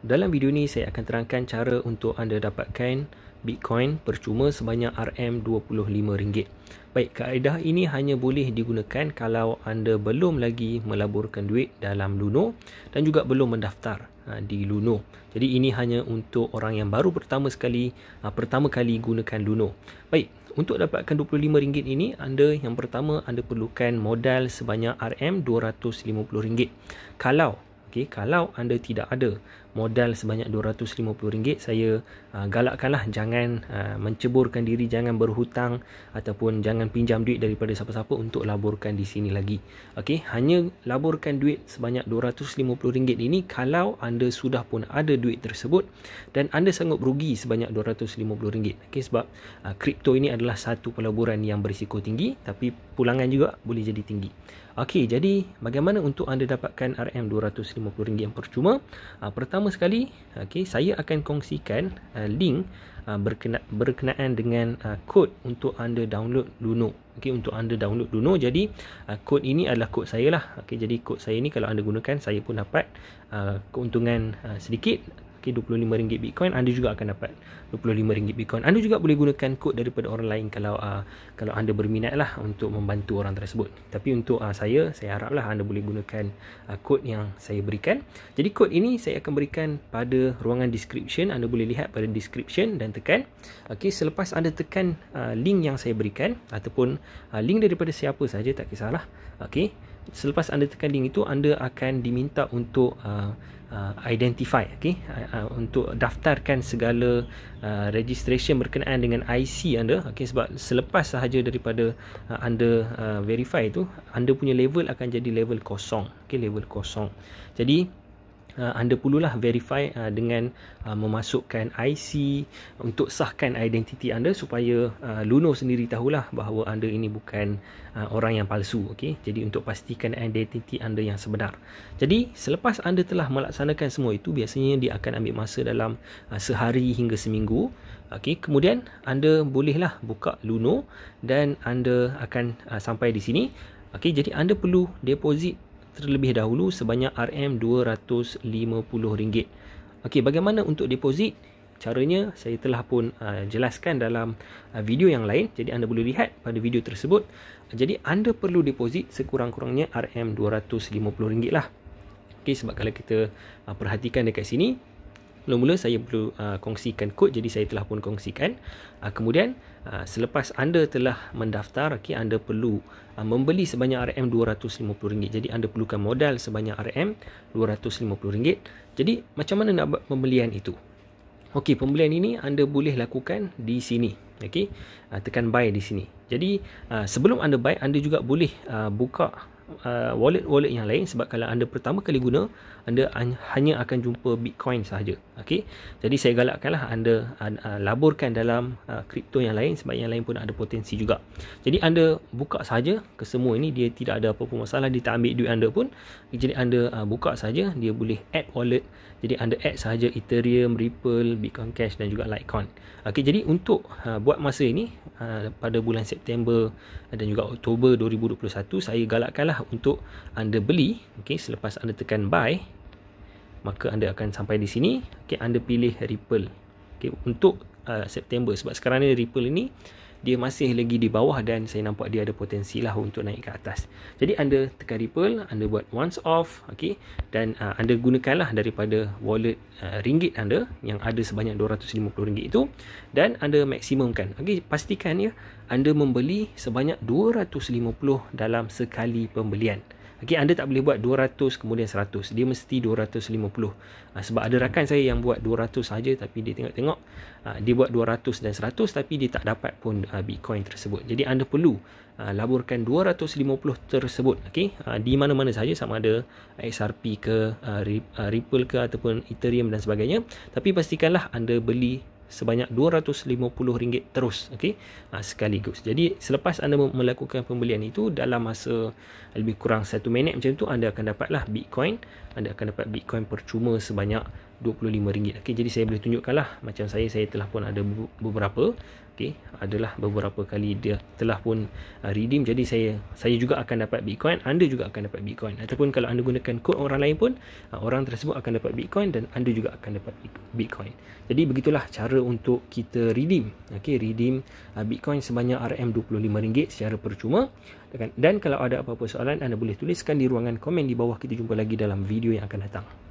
Dalam video ni saya akan terangkan cara untuk anda dapatkan Bitcoin percuma sebanyak RM25. Baik, kaedah ini hanya boleh digunakan kalau anda belum lagi melaburkan duit dalam Luno dan juga belum mendaftar ha, di Luno. Jadi ini hanya untuk orang yang baru pertama sekali ha, pertama kali gunakan Luno. Baik, untuk dapatkan RM25 ini anda yang pertama anda perlukan modal sebanyak RM250. Kalau okay, kalau anda tidak ada modal sebanyak RM250 saya uh, galakkanlah jangan uh, menceburkan diri jangan berhutang ataupun jangan pinjam duit daripada siapa-siapa untuk laburkan di sini lagi okey hanya laburkan duit sebanyak RM250 ini kalau anda sudah pun ada duit tersebut dan anda sanggup rugi sebanyak RM250 okey sebab ah, kripto uh, ini adalah satu pelaburan yang berisiko tinggi tapi pulangan juga boleh jadi tinggi okey jadi bagaimana untuk anda dapatkan RM250 yang percuma uh, pertama pertama sekali okay saya akan kongsikan uh, link uh, berkena, berkenaan dengan uh, kod untuk anda download Luno okay untuk anda download Luno jadi uh, kod ini adalah kod saya lah okay jadi kod saya ni kalau anda gunakan saya pun dapat uh, keuntungan uh, sedikit Okey, RM25 Bitcoin anda juga akan dapat RM25 Bitcoin anda juga boleh gunakan kod daripada orang lain kalau uh, kalau anda berminat lah untuk membantu orang tersebut tapi untuk uh, saya saya haraplah anda boleh gunakan uh, kod yang saya berikan jadi kod ini saya akan berikan pada ruangan description anda boleh lihat pada description dan tekan Okey, selepas anda tekan uh, link yang saya berikan ataupun uh, link daripada siapa saja tak kisahlah Okey, selepas anda tekan link itu anda akan diminta untuk uh, Uh, identify okay, uh, uh, untuk daftarkan segala uh, registration berkenaan dengan IC anda okay. sebab selepas sahaja daripada uh, anda uh, verify itu, anda punya level akan jadi level kosong okay, level kosong jadi uh, anda perlulah verify uh, dengan uh, memasukkan IC untuk sahkan identiti anda supaya uh, Luno sendiri tahulah bahawa anda ini bukan uh, orang yang palsu okey jadi untuk pastikan identiti anda yang sebenar jadi selepas anda telah melaksanakan semua itu biasanya dia akan ambil masa dalam uh, sehari hingga seminggu okey kemudian anda bolehlah buka Luno dan anda akan uh, sampai di sini okey jadi anda perlu deposit terlebih dahulu sebanyak RM250. Okey, bagaimana untuk deposit? Caranya saya telah pun uh, jelaskan dalam uh, video yang lain. Jadi anda boleh lihat pada video tersebut. Jadi anda perlu deposit sekurang-kurangnya RM250 lah. Okey, sebab kalau kita uh, perhatikan dekat sini, mula-mula saya perlu uh, kongsikan kod. Jadi saya telah pun kongsikan. Uh, kemudian, Ah, selepas anda telah mendaftar okay, anda perlu ah, membeli sebanyak RM250 jadi anda perlukan modal sebanyak RM250 jadi macam mana nak buat pembelian itu okey pembelian ini anda boleh lakukan di sini okey ah, tekan buy di sini jadi sebelum anda buy anda juga boleh buka uh, wallet-wallet yang lain sebab kalau anda pertama kali guna anda hanya akan jumpa Bitcoin sahaja okay? jadi saya galakkanlah anda uh, laburkan dalam uh, kripto uh, yang lain sebab yang lain pun ada potensi juga jadi anda buka sahaja ke semua ini dia tidak ada apa-apa masalah dia tak ambil duit anda pun jadi anda uh, buka sahaja dia boleh add wallet jadi anda add sahaja Ethereum, Ripple, Bitcoin Cash dan juga Litecoin okay, jadi untuk uh, buat masa ini uh, pada bulan September dan juga Oktober 2021 saya galakkanlah adalah untuk anda beli okey selepas anda tekan buy maka anda akan sampai di sini okey anda pilih ripple okey untuk Uh, September sebab sekarang ni Ripple ini dia masih lagi di bawah dan saya nampak dia ada potensi lah untuk naik ke atas. Jadi anda tekan Ripple, anda buat once off okay, dan uh, anda gunakanlah daripada wallet uh, ringgit anda yang ada sebanyak dua ratus lima puluh ringgit itu dan anda maksimumkan. Okay, pastikan ya anda membeli sebanyak dua ratus lima puluh dalam sekali pembelian. Okey, anda tak boleh buat 200 kemudian 100. Dia mesti 250. Uh, ah, sebab ada rakan saya yang buat 200 saja tapi dia tengok-tengok ah, dia buat 200 dan 100 tapi dia tak dapat pun ah, Bitcoin tersebut. Jadi anda perlu uh, laburkan 250 tersebut, Okay, di mana-mana saja sama ada XRP ke Ripple ke ataupun Ethereum dan sebagainya, tapi pastikanlah anda beli sebanyak RM250 terus okey uh, sekaligus jadi selepas anda melakukan pembelian itu dalam masa lebih kurang satu minit macam tu anda akan dapatlah bitcoin anda akan dapat bitcoin percuma sebanyak RM25. Okay, jadi saya boleh tunjukkanlah macam saya saya telah pun ada beberapa okay, adalah beberapa kali dia telah pun uh, redeem. Jadi saya saya juga akan dapat Bitcoin, anda juga akan dapat Bitcoin ataupun kalau anda gunakan kod orang lain pun uh, orang tersebut akan dapat Bitcoin dan anda juga akan dapat Bitcoin. Jadi begitulah cara untuk kita redeem. Okay, redeem uh, Bitcoin sebanyak RM25 secara percuma. Dan kalau ada apa-apa soalan anda boleh tuliskan di ruangan komen di bawah. Kita jumpa lagi dalam video yang akan datang.